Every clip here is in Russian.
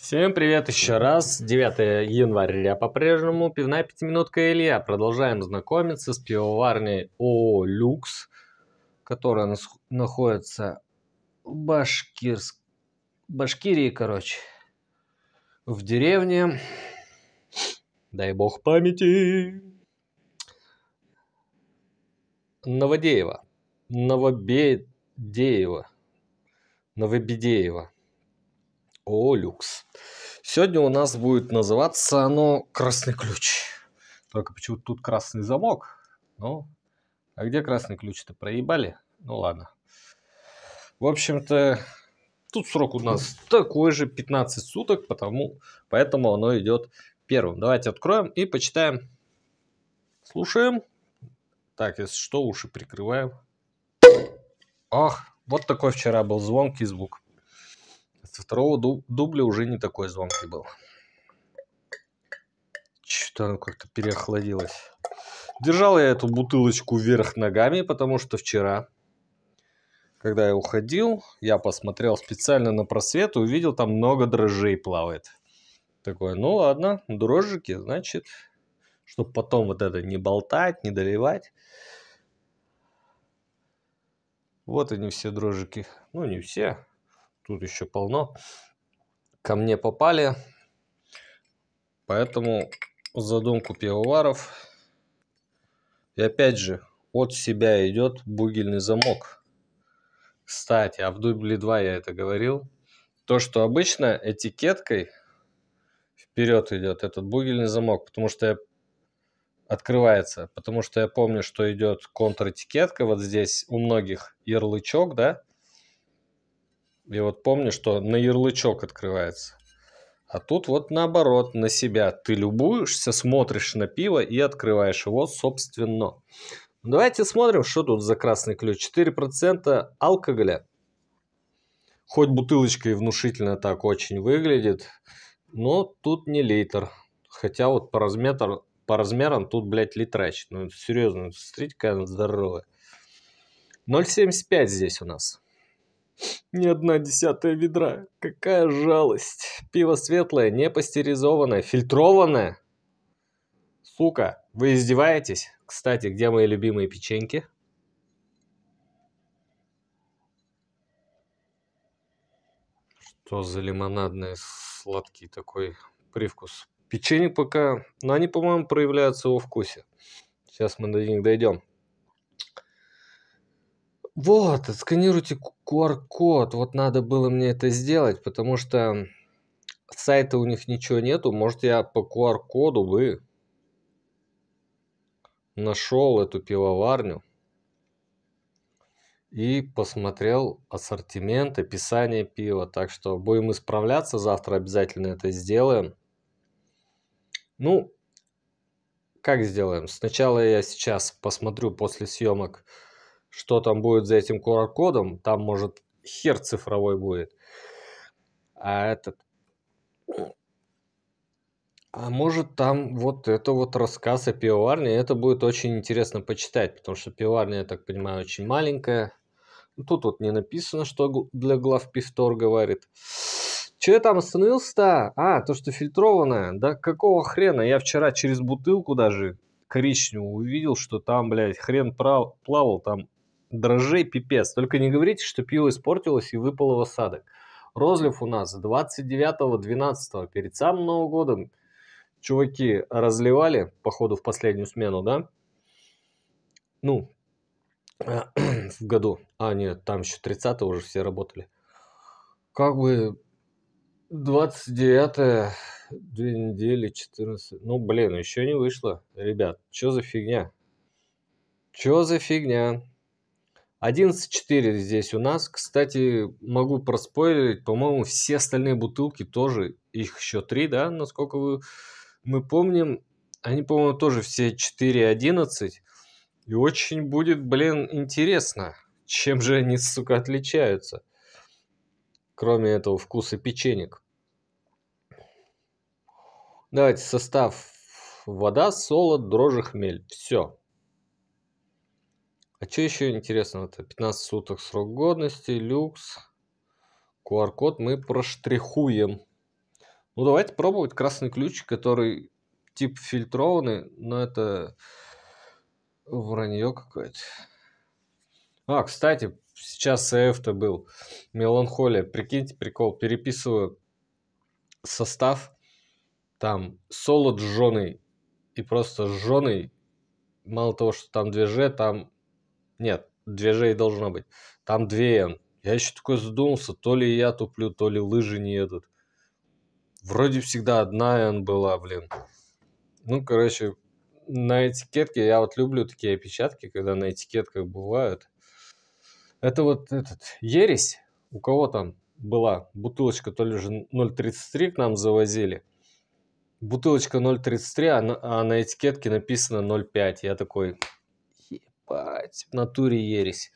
Всем привет еще раз. 9 января по-прежнему. Пивная пятиминутка Илья. Продолжаем знакомиться с пивоварней ООО «Люкс», которая находится в Башкирск... Башкирии, короче. В деревне. Дай бог памяти. Новодеева. Новобедеева. Новобедеева. О люкс. Сегодня у нас будет называться оно «Красный ключ». Только почему-то тут красный замок. Ну, а где красный ключ-то? Проебали? Ну ладно. В общем-то, тут срок у нас такой же, 15 суток, потому, поэтому оно идет первым. Давайте откроем и почитаем. Слушаем. Так, если что, уши прикрываем. Ох, вот такой вчера был звонкий звук. Со второго дубля уже не такой звонкий был. Что-то оно как-то переохладилось. Держал я эту бутылочку вверх ногами, потому что вчера, когда я уходил, я посмотрел специально на просвет и увидел, там много дрожжей плавает. Такое, ну ладно, дрожжики, значит, чтобы потом вот это не болтать, не доливать. Вот они все дрожжики. Ну, не все тут еще полно. Ко мне попали. Поэтому задумку пивоваров. И опять же, от себя идет бугельный замок. Кстати, а в дубле 2 я это говорил. То, что обычно этикеткой вперед идет этот бугельный замок, потому что я открывается, потому что я помню, что идет контр-этикетка, вот здесь у многих ярлычок, да, я вот помню, что на ярлычок открывается. А тут вот наоборот, на себя. Ты любуешься, смотришь на пиво и открываешь его, собственно. Ну, давайте смотрим, что тут за красный ключ. 4% алкоголя. Хоть бутылочка и внушительно так очень выглядит, но тут не литр. Хотя вот по, размер, по размерам тут, блядь, литрач. Ну, это серьезно, смотрите, какая она здоровая. 0,75 здесь у нас. Ни одна десятая ведра. Какая жалость. Пиво светлое, не пастеризованное, фильтрованное. Сука, вы издеваетесь? Кстати, где мои любимые печеньки? Что за лимонадный сладкий такой привкус? Печенье пока, но они, по-моему, проявляются во вкусе. Сейчас мы до них дойдем. Вот, сканируйте QR-код. Вот надо было мне это сделать, потому что сайта у них ничего нету. Может, я по QR-коду бы нашел эту пивоварню и посмотрел ассортимент, описание пива. Так что будем исправляться, завтра обязательно это сделаем. Ну, как сделаем? Сначала я сейчас посмотрю после съемок что там будет за этим QR-кодом, там, может, хер цифровой будет. А этот... А может там вот это вот рассказ о пивоварне, это будет очень интересно почитать, потому что пивоварня, я так понимаю, очень маленькая. Ну, тут вот не написано, что для глав пивтор говорит. Че я там остановился-то? А, то, что фильтрованное. Да какого хрена? Я вчера через бутылку даже коричневую увидел, что там, блядь, хрен прав... плавал, там Дрожжей пипец. Только не говорите, что пиво испортилось и выпало в осадок. Розлив у нас 29-12 перед самым Новым годом. Чуваки разливали, походу, в последнюю смену, да? Ну, в году. А, нет, там еще 30 уже все работали. Как бы 29 две недели, 14. Ну, блин, еще не вышло. Ребят, что за фигня? Что за фигня? 11.4 здесь у нас. Кстати, могу проспойлерить, по-моему, все остальные бутылки тоже, их еще три, да, насколько вы, мы помним. Они, по-моему, тоже все 4.11. И очень будет, блин, интересно, чем же они, сука, отличаются. Кроме этого вкуса печенек. Давайте состав. Вода, солод, дрожжи, хмель. Все. А что еще интересно? Это 15 суток срок годности, люкс. QR-код мы проштрихуем. Ну, давайте пробовать красный ключ, который тип фильтрованный, но это вранье какое-то. А, кстати, сейчас CF-то был. Меланхолия. Прикиньте, прикол. Переписываю состав. Там солод жженый. И просто жженый. Мало того, что там 2G, там нет, 2G и должно быть. Там 2N. Я еще такой задумался, то ли я туплю, то ли лыжи не едут. Вроде всегда одна N была, блин. Ну, короче, на этикетке, я вот люблю такие опечатки, когда на этикетках бывают. Это вот этот, ересь, у кого там была бутылочка, то ли же 0,33 к нам завозили. Бутылочка 0,33, а на, а на этикетке написано 0,5. Я такой, ебать, в натуре ересь.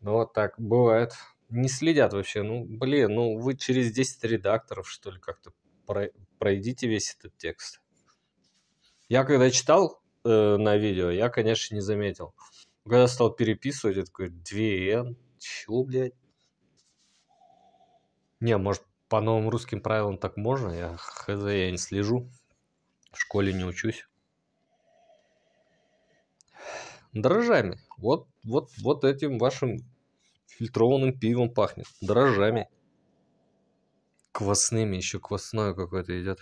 Ну, вот так бывает. Не следят вообще. Ну, блин, ну вы через 10 редакторов, что ли, как-то пройдите весь этот текст. Я когда читал э, на видео, я, конечно, не заметил. Когда стал переписывать, я такой, 2N, чё, блядь? Не, может, по новым русским правилам так можно? Я хз, я не слежу, в школе не учусь дрожжами. Вот, вот, вот этим вашим фильтрованным пивом пахнет. Дрожжами. Квасными, еще квасное какое-то идет.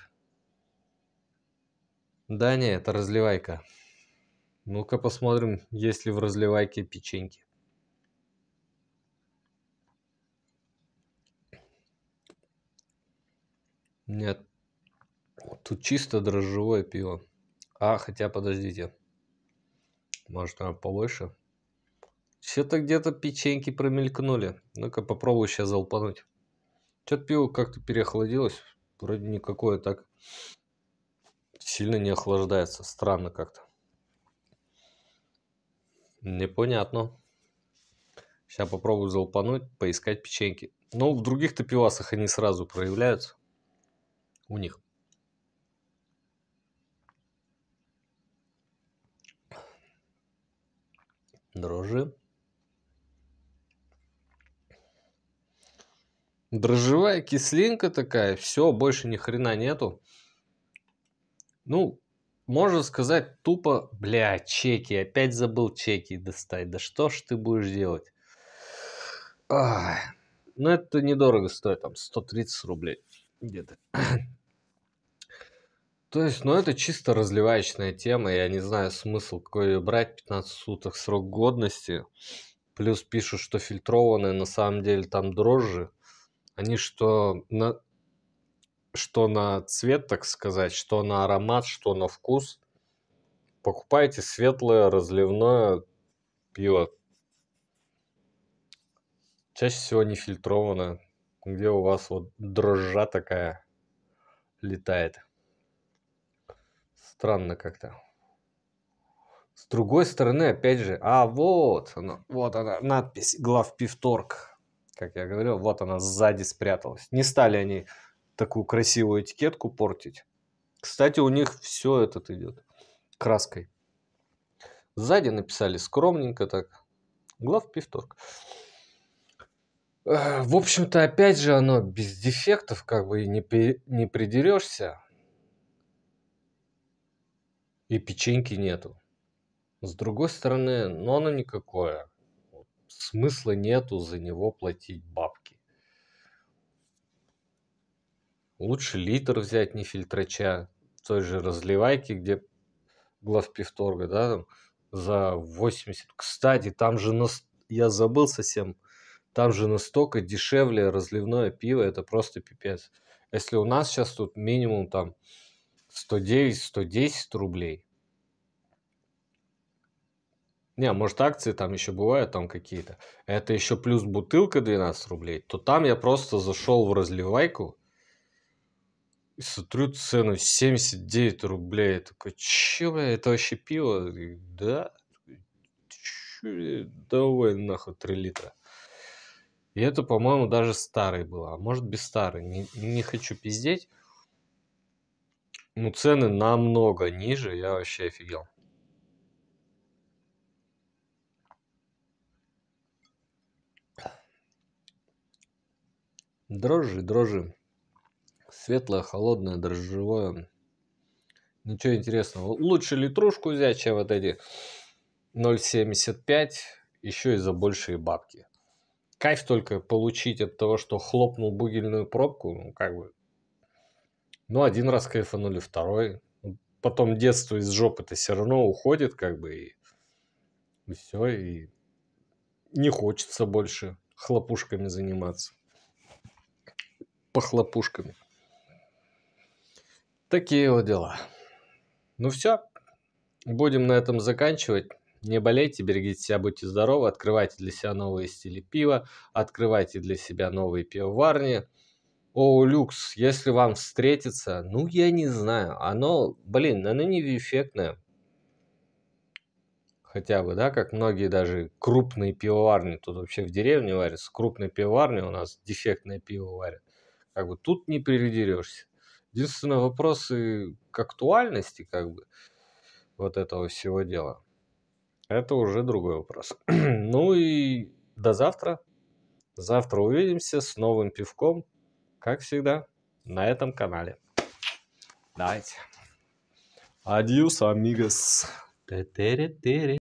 Да не, это разливайка. Ну-ка посмотрим, есть ли в разливайке печеньки. Нет. Тут чисто дрожжевое пиво. А, хотя подождите. Может, она побольше? Все-то где-то печеньки промелькнули. Ну-ка, попробую сейчас залпануть. Что-то пиво как-то переохладилось. Вроде никакое так сильно не охлаждается. Странно как-то. Непонятно. Сейчас попробую залпануть, поискать печеньки. Но ну, в других-то пивасах они сразу проявляются. У них. дрожжи. Дрожжевая кислинка такая, все, больше ни хрена нету. Ну, можно сказать тупо, бля, чеки, опять забыл чеки достать. Да что ж ты будешь делать? Ах. Ну, это недорого стоит, там 130 рублей где-то. То есть, ну это чисто разливаечная тема, я не знаю смысл какой ее брать, 15 суток срок годности, плюс пишут, что фильтрованные на самом деле там дрожжи, они что на, что на цвет, так сказать, что на аромат, что на вкус. Покупайте светлое разливное пиво. Чаще всего не фильтрованное, где у вас вот дрожжа такая летает. Странно как-то. С другой стороны, опять же, а вот она, вот она, надпись "Глав Пивторг", Как я говорил, вот она сзади спряталась. Не стали они такую красивую этикетку портить. Кстати, у них все этот идет краской. Сзади написали скромненько так. "Глав Пивторг". Э, в общем-то, опять же, оно без дефектов, как бы и не, при, не придерешься и печеньки нету. С другой стороны, ну оно никакое. Смысла нету за него платить бабки. Лучше литр взять не фильтрача, той же разливайки, где глав да, там, за 80. Кстати, там же, на... я забыл совсем, там же настолько дешевле разливное пиво, это просто пипец. Если у нас сейчас тут минимум там 109, 110 рублей. Не, может акции там еще бывают там какие-то. Это еще плюс бутылка 12 рублей. То там я просто зашел в разливайку и смотрю цену 79 рублей. Я такой, че, это вообще пиво? Да? давай нахуй 3 литра. И это, по-моему, даже старый было. А может без старый, не, не хочу пиздеть. Ну, цены намного ниже, я вообще офигел. Дрожжи, дрожжи. Светлое, холодное, дрожжевое. Ничего интересного. Лучше литрушку взять, чем вот эти 0,75. Еще и за большие бабки. Кайф только получить от того, что хлопнул бугельную пробку. Ну, как бы ну, один раз кайфанули, второй. Потом детство из жопы-то все равно уходит, как бы, и, и все, и не хочется больше хлопушками заниматься. По хлопушками. Такие вот дела. Ну все, будем на этом заканчивать. Не болейте, берегите себя, будьте здоровы, открывайте для себя новые стили пива, открывайте для себя новые пивоварни. О, люкс, если вам встретится, ну я не знаю, оно, блин, оно не эффектное. Хотя бы, да, как многие даже крупные пивоварни, тут вообще в деревне варятся, крупные пивоварни у нас дефектное пиво варят. Как бы тут не придерешься. Единственное, вопросы к актуальности, как бы, вот этого всего дела. Это уже другой вопрос. ну и до завтра. Завтра увидимся с новым пивком как всегда, на этом канале. Давайте. Адьюс, амигос. Тетере-тере.